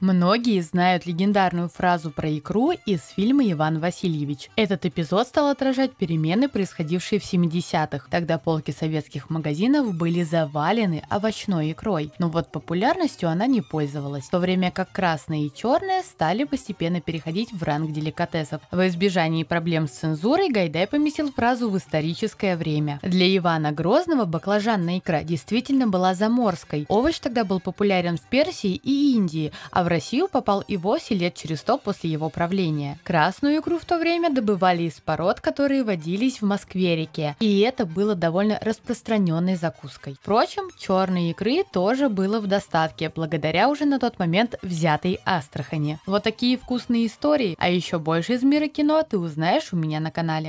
Многие знают легендарную фразу про икру из фильма «Иван Васильевич». Этот эпизод стал отражать перемены, происходившие в 70-х. Тогда полки советских магазинов были завалены овощной икрой, но вот популярностью она не пользовалась, в то время как красная и черная стали постепенно переходить в ранг деликатесов. Во избежании проблем с цензурой Гайдай поместил фразу в историческое время. Для Ивана Грозного баклажанная икра действительно была заморской. Овощ тогда был популярен в Персии и Индии, а в Россию попал Ивоси лет через сто после его правления. Красную икру в то время добывали из пород, которые водились в Москве-реке, и это было довольно распространенной закуской. Впрочем, черной икры тоже было в достатке, благодаря уже на тот момент взятой Астрахани. Вот такие вкусные истории, а еще больше из мира кино ты узнаешь у меня на канале.